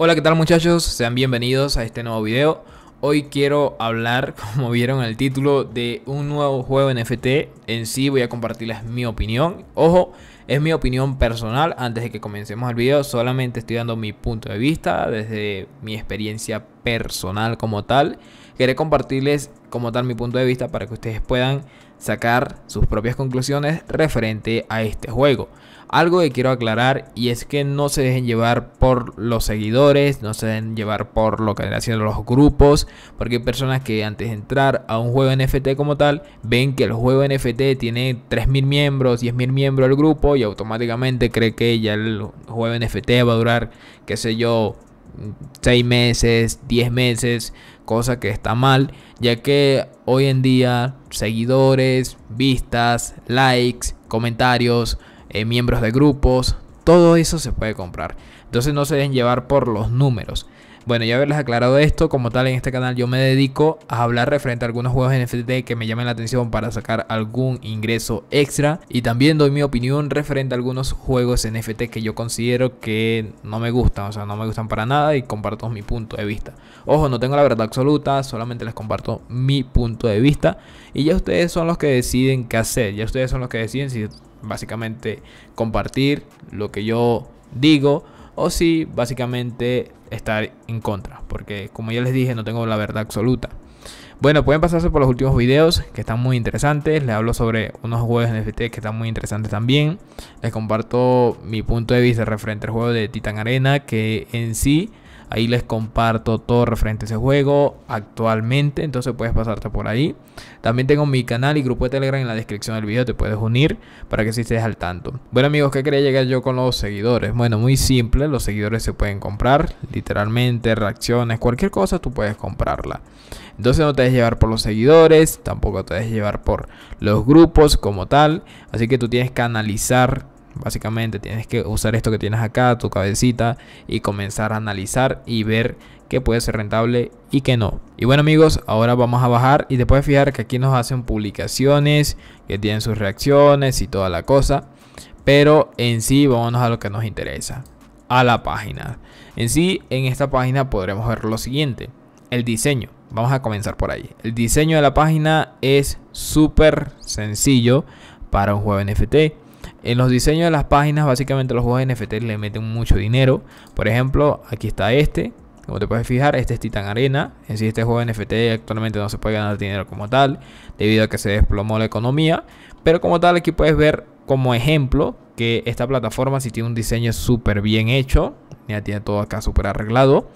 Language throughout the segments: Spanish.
Hola, ¿qué tal muchachos? Sean bienvenidos a este nuevo video. Hoy quiero hablar, como vieron en el título, de un nuevo juego NFT. En sí voy a compartirles mi opinión. Ojo, es mi opinión personal. Antes de que comencemos el video, solamente estoy dando mi punto de vista desde mi experiencia personal como tal. Queré compartirles como tal mi punto de vista para que ustedes puedan sacar sus propias conclusiones referente a este juego. Algo que quiero aclarar y es que no se dejen llevar por los seguidores, no se dejen llevar por lo que han haciendo los grupos, porque hay personas que antes de entrar a un juego NFT como tal, ven que el juego NFT tiene 3.000 miembros, 10.000 miembros del grupo y automáticamente cree que ya el juego NFT va a durar, qué sé yo, 6 meses, 10 meses, cosa que está mal, ya que hoy en día seguidores, vistas, likes, comentarios, eh, miembros de grupos, todo eso se puede comprar. Entonces no se deben llevar por los números. Bueno, ya haberles aclarado esto, como tal en este canal yo me dedico a hablar referente a algunos juegos NFT que me llamen la atención para sacar algún ingreso extra y también doy mi opinión referente a algunos juegos NFT que yo considero que no me gustan, o sea, no me gustan para nada y comparto mi punto de vista. Ojo, no tengo la verdad absoluta, solamente les comparto mi punto de vista y ya ustedes son los que deciden qué hacer, ya ustedes son los que deciden si básicamente compartir lo que yo digo o si básicamente estar en contra, porque como ya les dije no tengo la verdad absoluta. Bueno, pueden pasarse por los últimos videos que están muy interesantes. Les hablo sobre unos juegos NFT que están muy interesantes también. Les comparto mi punto de vista referente al juego de Titan Arena, que en sí Ahí les comparto todo referente a ese juego actualmente. Entonces puedes pasarte por ahí. También tengo mi canal y grupo de Telegram en la descripción del video. Te puedes unir para que si estés al tanto. Bueno amigos, ¿qué quería llegar yo con los seguidores? Bueno, muy simple. Los seguidores se pueden comprar. Literalmente, reacciones, cualquier cosa tú puedes comprarla. Entonces no te dejes llevar por los seguidores. Tampoco te dejes llevar por los grupos como tal. Así que tú tienes que analizar Básicamente tienes que usar esto que tienes acá, tu cabecita, y comenzar a analizar y ver qué puede ser rentable y qué no. Y bueno amigos, ahora vamos a bajar y después fijar que aquí nos hacen publicaciones, que tienen sus reacciones y toda la cosa. Pero en sí, vámonos a lo que nos interesa, a la página. En sí, en esta página podremos ver lo siguiente, el diseño. Vamos a comenzar por ahí. El diseño de la página es súper sencillo para un juego NFT. En los diseños de las páginas, básicamente los juegos NFT le meten mucho dinero. Por ejemplo, aquí está este. Como te puedes fijar, este es Titan Arena. En sí, este juego de NFT actualmente no se puede ganar dinero como tal, debido a que se desplomó la economía. Pero como tal, aquí puedes ver como ejemplo que esta plataforma sí tiene un diseño súper bien hecho. Ya tiene todo acá súper arreglado.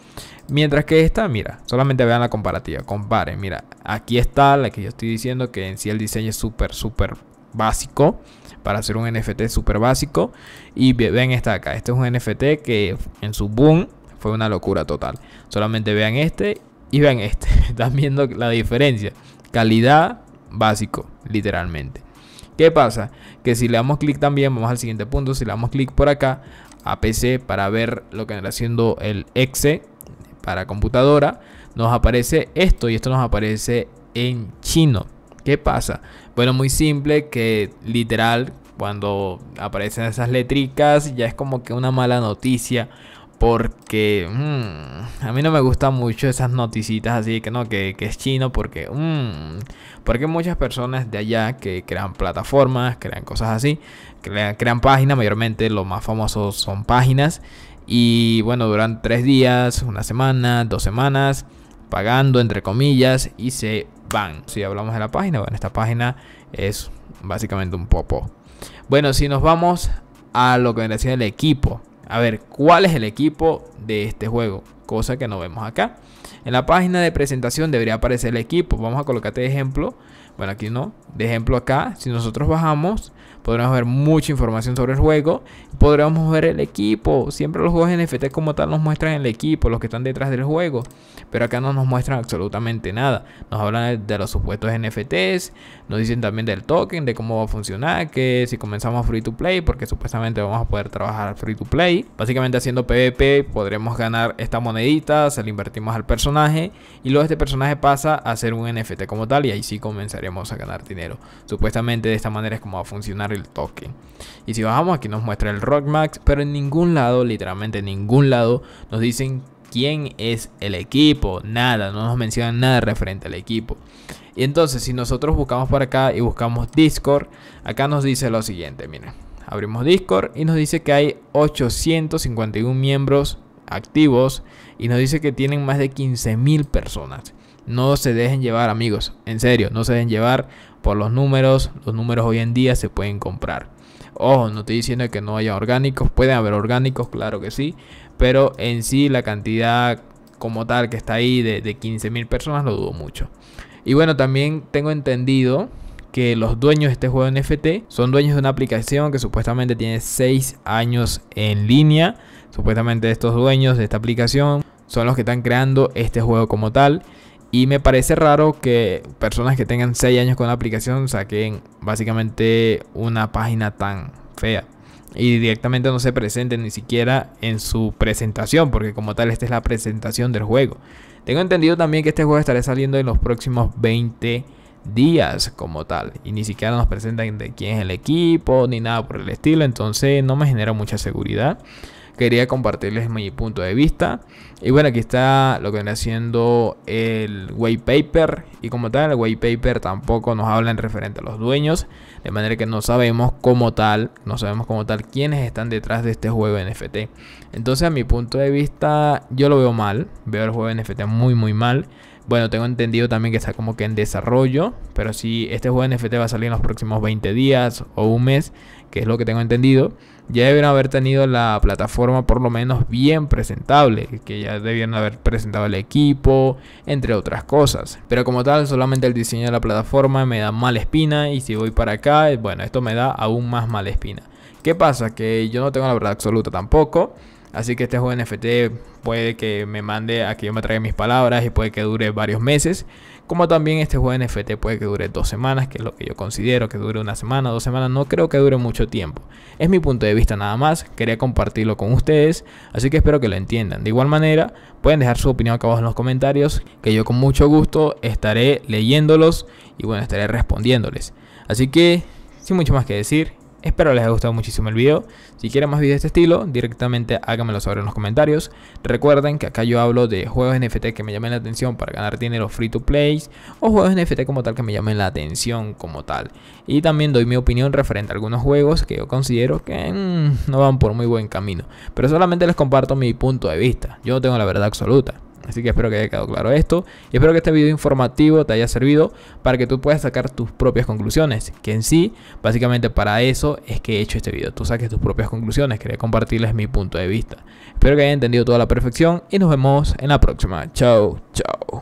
Mientras que esta, mira, solamente vean la comparativa. Comparen, mira, aquí está la que yo estoy diciendo que en sí el diseño es súper, súper básico para hacer un NFT súper básico. Y vean esta acá. Este es un NFT que en su boom fue una locura total. Solamente vean este y vean este. Están viendo la diferencia. Calidad básico, literalmente. ¿Qué pasa? Que si le damos clic también, vamos al siguiente punto. Si le damos clic por acá a PC para ver lo que está haciendo el exe para computadora, nos aparece esto y esto nos aparece en chino. ¿Qué pasa? Bueno, muy simple que literal cuando aparecen esas letricas ya es como que una mala noticia porque mm, a mí no me gustan mucho esas noticitas así que no, que, es chino porque mmm, porque muchas personas de allá que crean plataformas, crean cosas así, crean, crean páginas, mayormente los más famosos son páginas y bueno, duran tres días, una semana, dos semanas pagando entre comillas y se si hablamos de la página, bueno, esta página es básicamente un popo. Bueno, si nos vamos a lo que decía el equipo. A ver, ¿cuál es el equipo de este juego? Cosa que no vemos acá. En la página de presentación debería aparecer el equipo. Vamos a colocarte este de ejemplo. Bueno, aquí no. De ejemplo acá. Si nosotros bajamos Podremos ver mucha información sobre el juego. Podremos ver el equipo. Siempre los juegos NFT como tal nos muestran el equipo, los que están detrás del juego. Pero acá no nos muestran absolutamente nada. Nos hablan de los supuestos NFTs. Nos dicen también del token, de cómo va a funcionar. Que si comenzamos free to play, porque supuestamente vamos a poder trabajar free to play. Básicamente haciendo PvP podremos ganar esta monedita. Se la invertimos al personaje. Y luego este personaje pasa a ser un NFT como tal. Y ahí sí comenzaremos a ganar dinero. Supuestamente de esta manera es como va a funcionar el toque. Y si bajamos aquí nos muestra el Rock Max, pero en ningún lado, literalmente en ningún lado, nos dicen quién es el equipo. Nada, no nos mencionan nada referente al equipo. Y entonces si nosotros buscamos por acá y buscamos Discord, acá nos dice lo siguiente, miren. Abrimos Discord y nos dice que hay 851 miembros activos y nos dice que tienen más de 15.000 personas. No se dejen llevar amigos, en serio, no se dejen llevar por los números, los números hoy en día se pueden comprar. Ojo, no estoy diciendo que no haya orgánicos, pueden haber orgánicos, claro que sí, pero en sí la cantidad como tal que está ahí de, de 15.000 personas lo dudo mucho. Y bueno, también tengo entendido que los dueños de este juego NFT son dueños de una aplicación que supuestamente tiene 6 años en línea. Supuestamente estos dueños de esta aplicación son los que están creando este juego como tal. Y me parece raro que personas que tengan 6 años con la aplicación saquen básicamente una página tan fea. Y directamente no se presenten ni siquiera en su presentación, porque como tal esta es la presentación del juego. Tengo entendido también que este juego estará saliendo en los próximos 20 días como tal. Y ni siquiera nos presentan de quién es el equipo ni nada por el estilo. Entonces no me genera mucha seguridad quería compartirles mi punto de vista. Y bueno, aquí está lo que viene haciendo el white paper. Y como tal, el white paper tampoco nos habla en referente a los dueños. De manera que no sabemos como tal, no sabemos como tal quiénes están detrás de este juego NFT. Entonces, a mi punto de vista, yo lo veo mal. Veo el juego NFT muy, muy mal. Bueno, tengo entendido también que está como que en desarrollo, pero si este juego NFT va a salir en los próximos 20 días o un mes, que es lo que tengo entendido, ya debieron haber tenido la plataforma por lo menos bien presentable, que ya debieron haber presentado el equipo, entre otras cosas. Pero como tal, solamente el diseño de la plataforma me da mala espina y si voy para acá, bueno, esto me da aún más mala espina. ¿Qué pasa? Que yo no tengo la verdad absoluta tampoco. Así que este juego NFT puede que me mande a que yo me traiga mis palabras y puede que dure varios meses. Como también este juego NFT puede que dure dos semanas, que es lo que yo considero que dure una semana, dos semanas. No creo que dure mucho tiempo. Es mi punto de vista nada más. Quería compartirlo con ustedes. Así que espero que lo entiendan. De igual manera, pueden dejar su opinión acá abajo en los comentarios. Que yo con mucho gusto estaré leyéndolos y bueno, estaré respondiéndoles. Así que, sin mucho más que decir, Espero les haya gustado muchísimo el video. Si quieren más videos de este estilo, directamente háganmelo saber en los comentarios. Recuerden que acá yo hablo de juegos NFT que me llamen la atención para ganar dinero free to play o juegos NFT como tal que me llamen la atención como tal. Y también doy mi opinión referente a algunos juegos que yo considero que mm, no van por muy buen camino. Pero solamente les comparto mi punto de vista. Yo no tengo la verdad absoluta. Así que espero que haya quedado claro esto. Y espero que este video informativo te haya servido para que tú puedas sacar tus propias conclusiones. Que en sí, básicamente para eso es que he hecho este video. Tú saques tus propias conclusiones. Quería compartirles mi punto de vista. Espero que hayan entendido toda la perfección y nos vemos en la próxima. Chao, chao.